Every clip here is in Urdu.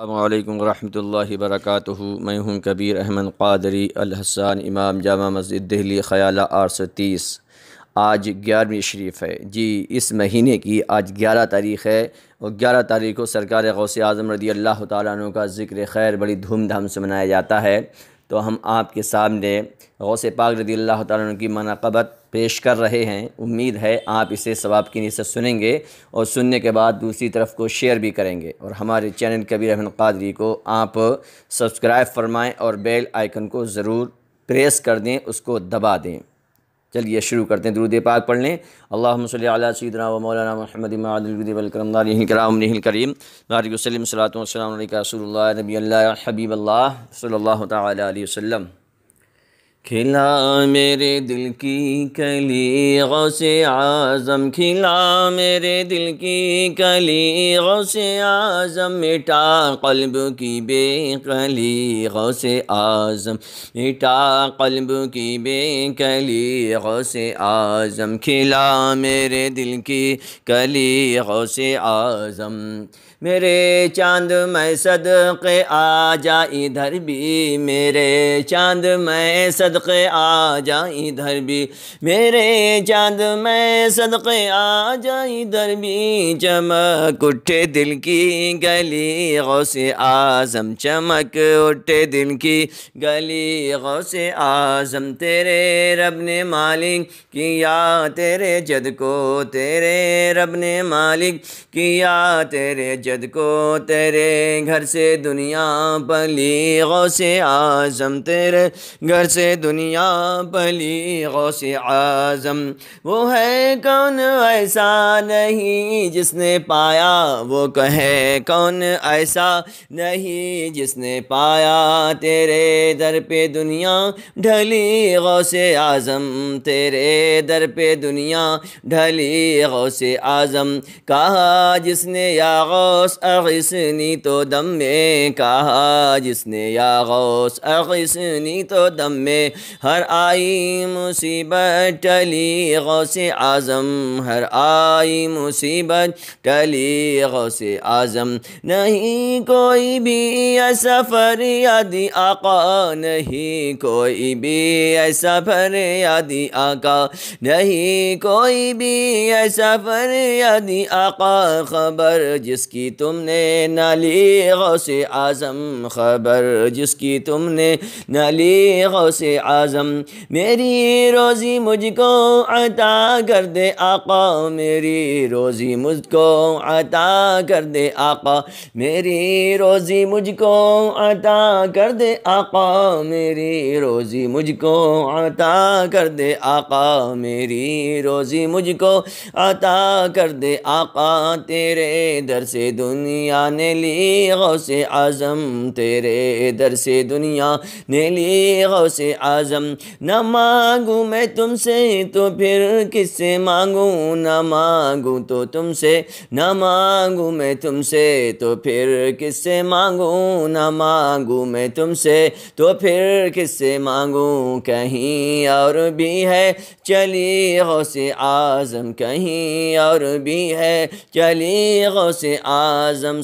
السلام علیکم ورحمۃ اللہ وبرکاتہ میں ہوں کبیر احمد قادری الحسن امام جامع مسجد دہلی خیالہ آٹھ سو تیس آج گیارہویں شریف ہے جی اس مہینے کی آج گیارہ تاریخ ہے اور گیارہ تاریخ کو سرکار غوث اعظم رضی اللہ تعالیٰ عنہ کا ذکر خیر بڑی دھوم دھام سے منایا جاتا ہے تو ہم آپ کے سامنے غوث پاک رضی اللہ تعالیٰ عنہ کی منعقبت پیش کر رہے ہیں امید ہے آپ اسے ثواب کی سے سنیں گے اور سننے کے بعد دوسری طرف کو شیئر بھی کریں گے اور ہمارے چینل کبیر احمد قادری کو آپ سبسکرائب فرمائیں اور بیل آئیکن کو ضرور پریس کر دیں اس کو دبا دیں چلیے شروع کرتے ہیں درود پاک پڑھ لیں اللہ صلی اللہ علیہ ولکم اللہ الکریم بارک وسلم سلاتم وسلم علیہ رسول اللہ نبی اللہ حبیب اللہ صلی اللہ تعالیٰ علیہ وسلم کھلا میرے دل کی کلی غوث اعظم کھلا میرے دل کی کلی غوث اعظم مٹا قلب کی بے کلی غوث آزم مٹا قلب کی بے کلی غوث اعظم آزم میرے دل کی کلی غوث اعظم میرے چاند میں صدقے آ جا ادھر بھی میرے چاند میں صدق آ جا ادھر بھی میرے چاند میں صدقے آ جا ادھر بھی چمک اٹھے دل کی گلی غوث آزم چمک اٹھے دل کی گلی غوث آزم تیرے رب نے مالک کیا تیرے جد کو تیرے رب نے مالک کیا تیرے جد کو تیرے گھر سے دنیا پلی غوث آزم تیرے گھر سے دنیا بلی غوث عاظم اعظم وہ ہے کون ایسا نہیں جس نے پایا وہ کہے کون ایسا نہیں جس نے پایا تیرے در پہ دنیا ڈھلی غوث عاظم اعظم تیرے در پہ دنیا ڈھلی غوث عاظم اعظم کہا جس نے یا غوث اغسنی تو دم میں کہا جس نے یا غوث اغسنی تو دم میں ہر آئی مصیبت ٹلی غوث اعظم ہر آئی مصیبت ٹلی غوث اعظم نہیں کوئی بھی سفر یادی آقا نہیں کوئی بھی سفر یادی آقا نہیں کوئی بھی سفر یادی آقا خبر جس کی تم نے لی غوث اعظم خبر جس کی تم نے لی غوث اعظم میری روزی مجھ کو عطا کر دے آقا میری روزی مجھ کو عطا کر دے آقا میری روزی مجھ کو عطا کر دے آقا میری روزی مجھ کو عطا کر دے آقا میری روزی مجھ کو عطا کر دے آقا تیرے در سے دنیا نے لی غوث اعظم تیرے در سے دنیا نے لی غوث اعظم نہ مانگوں میں تم سے تو پھر کس سے مانگوں نہ مانگوں تو تم سے نہ مانگوں میں تم سے تو پھر کس سے مانگوں نہ مانگوں میں تم سے تو پھر کس سے مانگوں کہیں اور بھی ہے چلی غوث عظم کہیں اور بھی ہے چلی غوث عظم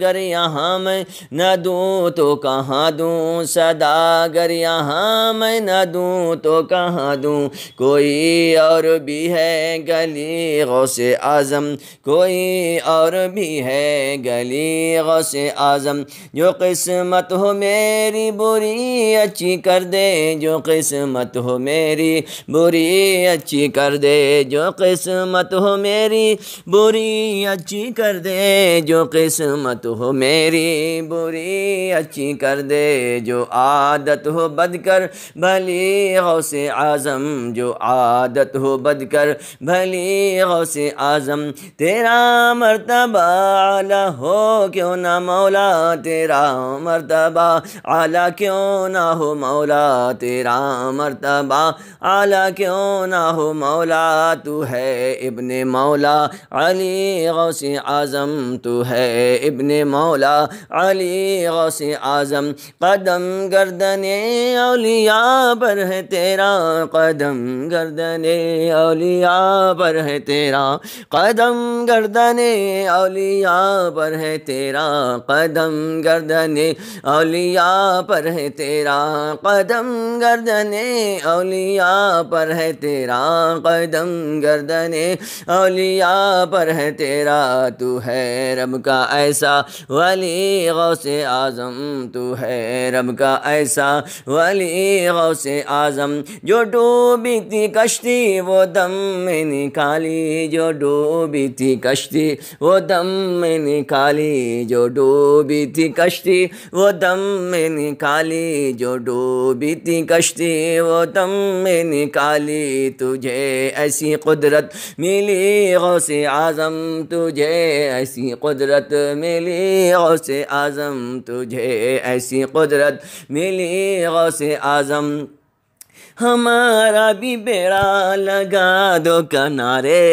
گر یہاں میں نہ دوں تو کہاں دوں صدا گر یہاں میں نہ دوں تو کہاں دوں کوئی اور بھی ہے گلی غوث آزم اعظم کوئی اور بھی ہے گلی غوث آزم جو قسمت ہو میری بری اچھی کر دے جو قسمت ہو میری بری اچھی کر دے جو قسمت ہو میری بری اچھی کر دے جو قسمت ہو میری بری اچھی کر دے جو عادت ہو بد کر کر بھلی غوث اعظم جو عادت ہو بد کر بھلی غوث اعظم تیرا مرتبہ اعلیٰ ہو کیوں نہ مولا تیرا مرتبہ اعلیٰ کیوں نہ ہو مولا تیرا مرتبہ اعلیٰ کیوں نہ ہو مولا تو ہے ابن مولا علی غوث اعظم تو ہے ابن مولا علی غوث اعظم قدم گردن اولی اولیاء پر ہے تیرا قدم گردن اولیاء پر ہے تیرا قدم گردن اولیاء پر ہے تیرا قدم گردن اولیاء پر ہے تیرا قدم گردن اولیاء پر ہے تیرا قدم گردن اولیاء پر ہے تیرا تو ہے رب کا ایسا ولی غوث اعظم تو ہے رب کا ایسا ولی غوث آزم اعظم جو ڈوبی تھی کشتی وہ دم میں نکالی جو ڈوبی تھی کشتی وہ دم میں نکالی جو ڈوبی تھی کشتی وہ دم میں نکالی جو ڈوبی تھی کشتی وہ دم میں نکالی تجھے ایسی قدرت ملی غوث آزم اعظم تجھے ایسی قدرت ملی غوث آزم اعظم تجھے ایسی قدرت ملی غوث اعظم ہمارا بھی بیڑا لگا دو کنارے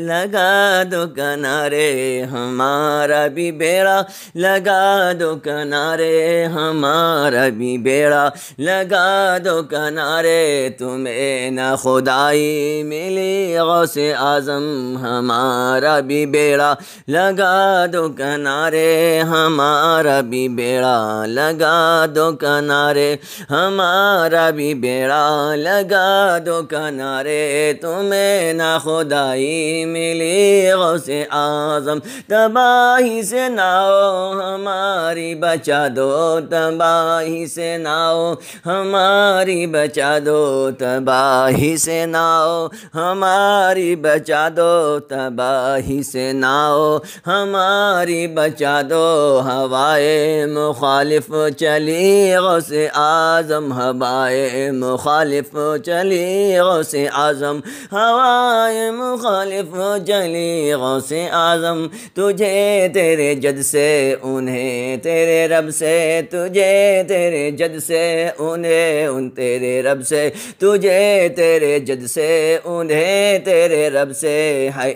لگا دو کنارے ہمارا بھی بیڑا لگا دو کنارے ہمارا بھی بیڑا لگا دو کنارے تمہیں نہ خدائی ملی غوث اعظم ہمارا بھی بیڑا لگا دو کنارے ہمارا بھی بیڑا لگا دو کنارے ہمارا بھی بیڑا لگا دو کنارے تمہیں نہ خدائی ملی غوث آزم تباہی سے ناؤ ہماری بچا دو تباہی سے ناؤ ہماری بچا دو تباہی سے ناؤ ہماری بچا دو تباہی سے ناؤ ہماری بچا دو ہوائے مخالف چلی غوث آزم ہوائے مخالف چلی غوث اعظم ہوائے مخالف چلی غوث اعظم تجھے تیرے جد سے انہیں تیرے رب سے تجھے تیرے جد سے انہیں ان تیرے رب سے تجھے تیرے جد سے انہیں تیرے رب سے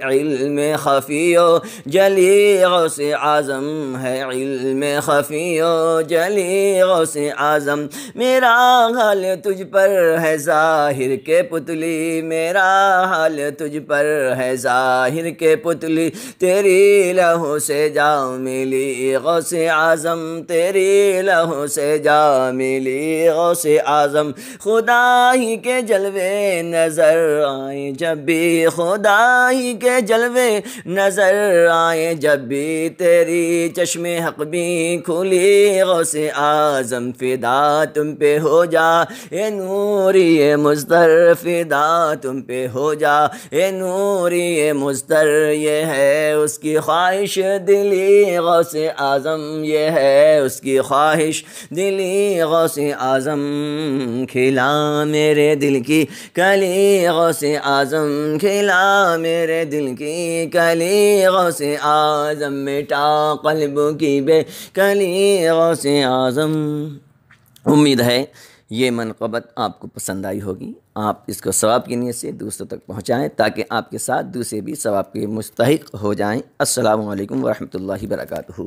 علم خفی و جلی غوث اعظم ہے علم خفی و جلی غوث اعظم میرا غالب تجھ پر ہے ظاہر کے پتلی میرا حال تجھ پر ہے ظاہر کے پتلی تیری لہو سے جا ملی غوث عظم اعظم تیری لہو سے جا ملی غوث عظم اعظم خدا ہی کے جلوے نظر آئیں جب بھی خدا ہی کے جلوے نظر آئیں جب بھی تیری چشم حق بھی کھلی غوث اعظم فدا تم پہ ہو جا اے نوری مستر فدا تم پہ ہو جا اے نوری یہ مستر یہ ہے اس کی خواہش دلی غوث اعظم یہ ہے اس کی خواہش دلی غوث اعظم کھلا میرے دل کی کلی غوث اعظم کھلا میرے دل کی کلی غوث اعظم مٹا قلب کی بے کلی غوث اعظم امید ہے یہ منقبت آپ کو پسند آئی ہوگی آپ اس کو ثواب کی نیت سے دوسروں تک پہنچائیں تاکہ آپ کے ساتھ دوسرے بھی ثواب کے مستحق ہو جائیں السلام علیکم ورحمۃ اللہ وبرکاتہ